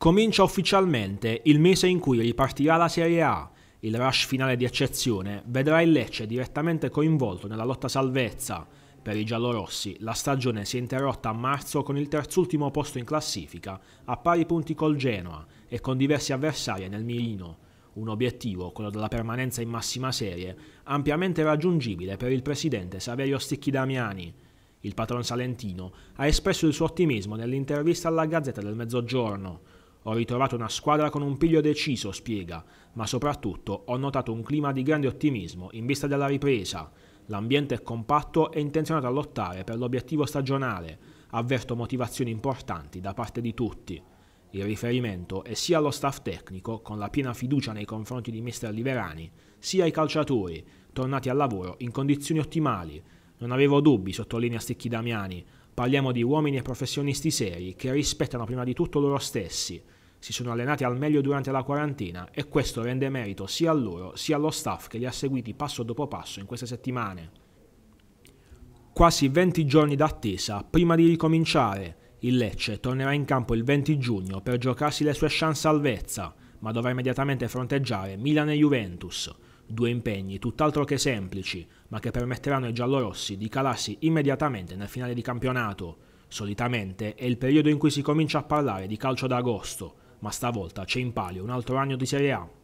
Comincia ufficialmente il mese in cui ripartirà la Serie A. Il rush finale di eccezione vedrà il Lecce direttamente coinvolto nella lotta salvezza. Per i giallorossi la stagione si è interrotta a marzo con il terzultimo posto in classifica, a pari punti col Genoa e con diversi avversari nel mirino. Un obiettivo, quello della permanenza in massima serie, ampiamente raggiungibile per il presidente Saverio Sticchi Damiani. Il patron salentino ha espresso il suo ottimismo nell'intervista alla Gazzetta del Mezzogiorno. Ho ritrovato una squadra con un piglio deciso, spiega, ma soprattutto ho notato un clima di grande ottimismo in vista della ripresa. L'ambiente è compatto e intenzionato a lottare per l'obiettivo stagionale. Avverto motivazioni importanti da parte di tutti. Il riferimento è sia allo staff tecnico, con la piena fiducia nei confronti di mister Liverani, sia ai calciatori, tornati al lavoro in condizioni ottimali. Non avevo dubbi, sottolinea Stecchi Damiani, Parliamo di uomini e professionisti seri che rispettano prima di tutto loro stessi, si sono allenati al meglio durante la quarantena e questo rende merito sia a loro sia allo staff che li ha seguiti passo dopo passo in queste settimane. Quasi 20 giorni d'attesa prima di ricominciare, il Lecce tornerà in campo il 20 giugno per giocarsi le sue chance salvezza, ma dovrà immediatamente fronteggiare Milan e Juventus, Due impegni tutt'altro che semplici, ma che permetteranno ai giallorossi di calarsi immediatamente nel finale di campionato. Solitamente è il periodo in cui si comincia a parlare di calcio d'agosto, ma stavolta c'è in palio un altro anno di Serie A.